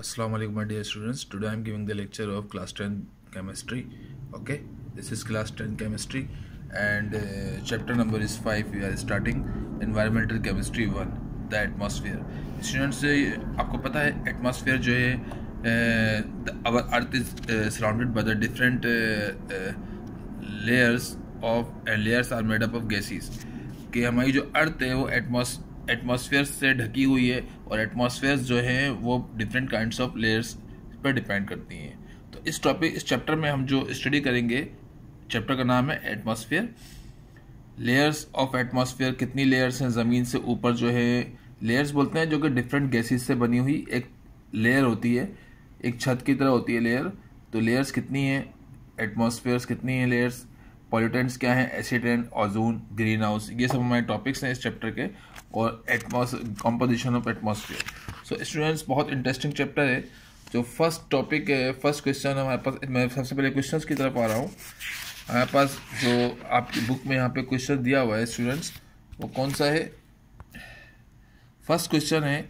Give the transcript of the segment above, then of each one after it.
Assalamu alaikum my dear students today I am giving the lecture of class 10 chemistry okay this is class 10 chemistry and uh, chapter number is 5 we are starting environmental chemistry 1 the atmosphere students uh, आपको पता है atmosphere jo hai the, our earth is uh, surrounded by the different uh, uh, layers of and layers are made up of gases कि hamari jo earth hai wo atmosphere atmosphere से ढकी हुई है और atmosphere जो है वो different kind of layers पर डिपेंड करती हैं तो इस टॉपिक इस चैप्टर में हम जो स्टडी करेंगे चैप्टर का नाम है एटमोसफेयर लेयर्स ऑफ एटमोसफेयर कितनी लेयर्स हैं ज़मीन से ऊपर जो है लेयर्स बोलते हैं जो कि डिफरेंट गैसेस से बनी हुई एक लेयर होती है एक छत की तरह होती है लेयर तो लेयर्स कितनी हैं एटमोसफेयर्स कितनी हैं लेयर्स पॉल्यूटेंट्स क्या हैं एसिडेंट ओजोन ग्रीन हाउस ये सब हमारे टॉपिक्स हैं इस चैप्टर के और atmos composition of atmosphere so students बहुत इंटरेस्टिंग चैप्टर है जो फर्स्ट टॉपिक है फर्स्ट क्वेश्चन हमारे पास मैं सबसे पहले क्वेश्चन की तरफ आ रहा हूँ हमारे पास जो आपकी बुक में यहाँ पे क्वेश्चन दिया हुआ है स्टूडेंट्स वो कौन सा है फर्स्ट क्वेश्चन है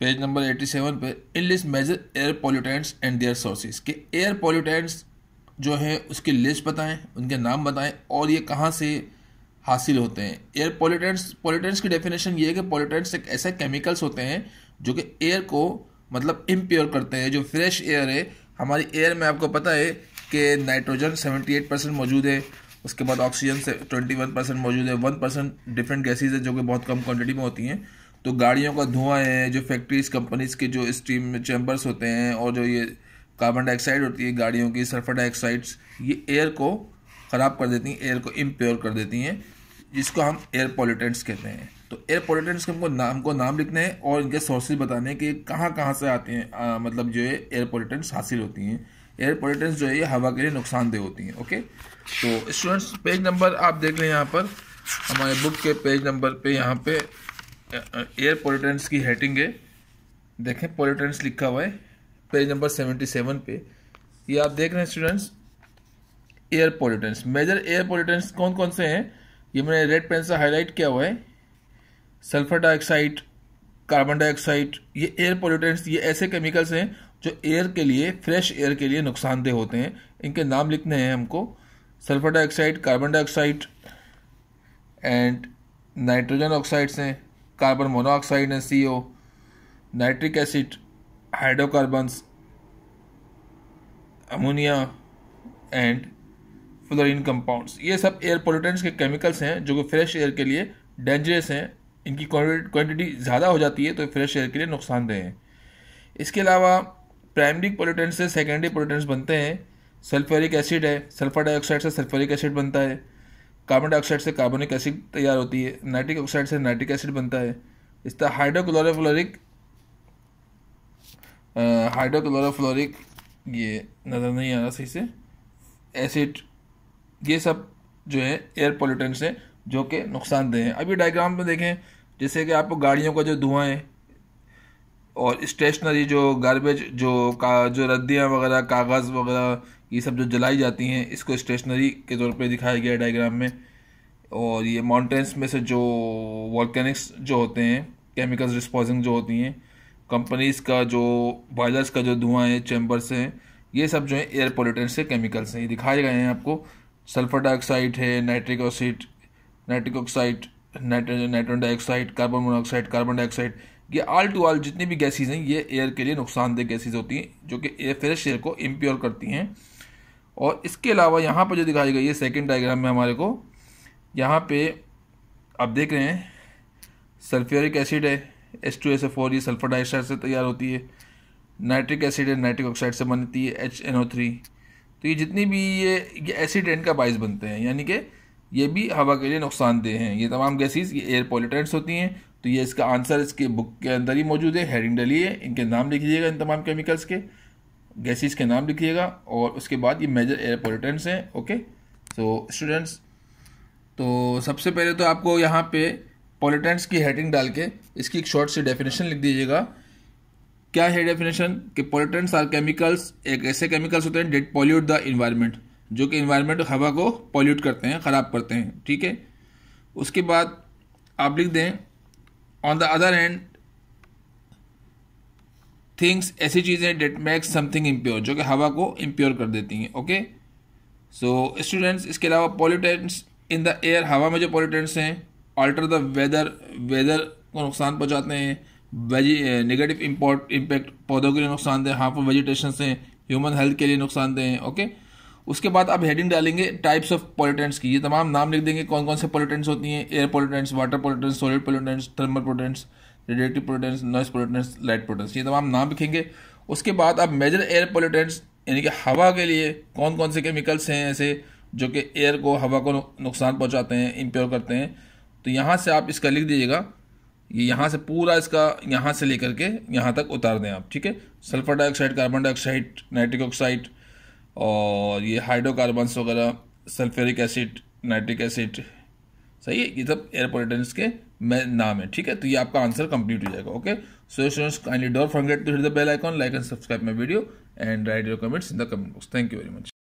पेज नंबर सेवन पर in list major air pollutants and their sources कि एयर पॉल्यूटेंट्स जो है उसकी लिस्ट बताएं उनके नाम बताएं और ये कहाँ से हासिल होते हैं एयर पोलिटेंट्स पोलिटेंट्स की डेफिनेशन ये है कि पोलिटेंट्स एक ऐसे केमिकल्स होते हैं जो कि एयर को मतलब इम्प्योर करते हैं जो फ्रेश एयर है हमारी एयर में आपको पता है कि नाइट्रोजन 78 परसेंट मौजूद है उसके बाद ऑक्सीजन से 21 परसेंट मौजूद है वन परसेंट डिफरेंट गैसेज है जो कि बहुत कम क्वांटिटी में होती हैं तो गाड़ियों का धुआं है जो फैक्ट्रीज कंपनीज के जो स्टीम चैम्बर्स होते हैं और जो ये कार्बन डाइऑक्साइड होती है गाड़ियों की सल्फर डाइऑक्साइड्स ये एयर को ख़राब कर देती हैं एयर को इम्प्योर कर देती हैं जिसको हम एयर पॉल्यूटेंट्स कहते हैं तो एयर पॉल्यूटेंट्स के हमको नाम को नाम लिखने हैं और इनके सोर्सेज बताने हैं कि कहाँ कहाँ से आते हैं आ, मतलब जो है एयर पॉल्यूटेंट्स हासिल होती हैं एयर पॉल्यूटेंट्स जो है ये हवा के लिए नुकसानदेह होती हैं ओके तो स्टूडेंट्स पेज नंबर आप देख लें यहाँ पर हमारे बुक के पेज नंबर पे यहाँ पे एयर पॉल्यूटेंट्स की हेटिंग है देखें पॉल्यूटेंट्स लिखा हुआ है पेज नंबर सेवेंटी सेवन पे ये आप देख रहे हैं students air pollutants major air pollutants कौन कौन से हैं ये मैंने रेड पेन से हाईलाइट किया हुआ है सल्फर डाइऑक्साइड कार्बन डाइऑक्साइड ये एयर पोल्यूटेंट्स ये ऐसे केमिकल्स हैं जो एयर के लिए फ्रेश एयर के लिए नुकसानदेह होते हैं इनके नाम लिखने हैं हमको sulphur dioxide carbon dioxide and nitrogen oxides हैं कार्बन मोनोऑक्साइड हैं सी nitric acid hydrocarbons, ammonia and fluorine compounds ये सब एयर पोल्यूटेंट्स के केमिकल्स हैं जो कि फ्रेश एयर के लिए डेंजरस हैं इनकी क्वांटिटी ज़्यादा हो जाती है तो फ्रेश एयर के लिए नुकसानदेह हैं इसके अलावा प्राइमरी पोल्यूटेंट्स से सेकेंडरी पोल्यूटेंट्स बनते हैं सल्फ्यूरिक एसिड है सल्फर डाइऑक्साइड से सल्फ्यूरिक एसिड बनता है कार्बन डाइऑक्साइड से कार्बोनिक एसिड तैयार होती है नाइट्रिक ऑक्साइड से नाइट्रिक एसिड बनता है इस तरह हाइड्रोक्लोरोफ्लोरिक हाइड्रोक्लोरोफ्लोरिक ये नज़र नहीं आ रहा सही से एसिड ये सब जो है एयर पोल्यूटेंट्स हैं जो कि नुकसानदेह हैं अभी डायग्राम में देखें जैसे कि आपको गाड़ियों का जो धुआं है और स्टेशनरी जो गार्बेज जो का जो रद्दियाँ वगैरह कागज़ वगैरह ये सब जो जलाई जाती हैं इसको स्टेशनरी के तौर पे दिखाया गया है डायग्राम में और ये माउंटेंस में से जो वॉलकैनिक्स जो होते हैं केमिकल्स डिस्पोजिंग जो होती हैं कंपनीज़ का जो बॉयलर्स का जो धुआं है चैम्बर्स हैं ये सब जो है एयर पोल्यूटेंट्स से केमिकल्स हैं ये दिखाए गए हैं आपको सल्फर डाइऑक्साइड है nitric oxide nitric oxide nitrogen nitrogen dioxide carbon monoxide carbon dioxide ये आल टू आल जितनी भी गैसेज हैं ये एयर के लिए नुकसानदेह गैसेज होती हैं जो कि एयर फ्रेश एयर को इम्प्योर करती हैं और इसके अलावा यहाँ पर जो दिखाई गई है सेकेंड डायग्राम में हमारे को यहाँ पे आप देख रहे हैं सल्फ्यूरिक एसिड है H two S O four ये सल्फर डाइऑक्साइड से तैयार होती है nitric acid and nitric oxide से बनती है एच एन ओ थ्री तो ये जितनी भी ये ये एसिड एंड का बाइस बनते हैं यानी कि ये भी हवा के लिए नुकसानदेह हैं ये तमाम गैसेज ये एयर पोलिटेंट्स होती हैं तो ये इसका आंसर इसके बुक के अंदर ही मौजूद है हेडिंग डलिए इनके नाम लीजिएगा इन तमाम केमिकल्स के गैसेज़ के नाम लिखिएगा और उसके बाद ये मेजर एयर पोलिटेंट्स हैं ओके सो स्टूडेंट्स तो सबसे पहले तो आपको यहाँ पे पॉलिटेंट्स की हेडिंग डाल के इसकी एक शॉर्ट सी डेफिनेशन लिख दीजिएगा क्या है डेफिनेशन कि पॉलिटेंट्स आर केमिकल्स एक ऐसे केमिकल्स होते हैं डेट पॉल्यूट द इन्वायरमेंट जो कि इन्वायरमेंट हवा को पॉल्यूट करते हैं ख़राब करते हैं ठीक है उसके बाद आप लिख दें on the other hand things ऐसी चीज़ें डेट मेक्स समथिंग इम्प्योर जो कि हवा को इम्प्योर कर देती हैं ओके सो स्टूडेंट्स इसके अलावा पॉलिटेंट्स इन द एयर हवा में जो पॉलिटेंट्स हैं ऑल्टर द वेदर वेदर को नुकसान पहुँचाते हैं वेजी नेगेटिव इम्पोर्ट इम्पैक्ट पौधों के लिए नुकसान दें हार्मफुल वेजिटेशन से ह्यूमन हेल्थ के लिए नुकसान दें ओके उसके बाद आप हेडिंग डालेंगे टाइप्स ऑफ पोलिटेंट्स की ये तमाम नाम लिख देंगे कौन कौन से पोलिटेंट्स होती हैं air pollutants water pollutants solid pollutants thermal pollutants radiative pollutants noise pollutants light pollutants ये तमाम नाम लिखेंगे उसके बाद आप मेजर एयर पोलिटेंट्स यानी कि हवा के लिए कौन कौन से केमिकल्स हैं ऐसे जो कि एयर को हवा को नुकसान पहुंचाते हैं इम्प्योर करते हैं तो यहाँ से आप इसका लिख दीजिएगा ये यहाँ से पूरा इसका यहाँ से लेकर के यहाँ तक उतार दें आप ठीक है sulphur dioxide carbon dioxide nitric oxide और ये हाइड्रोकार्बन्स वगैरह सल्फेरिक एसिड नाइट्रिक एसिड सही है ये सब एयर पोल्यूटेंट्स के नाम है ठीक है तो ये आपका आंसर कंप्लीट हो जाएगा ओके सो स्टूडेंट्स काइंडली डोर forget to hit the bell icon like and subscribe my video and write your comments in the comment box thank you very much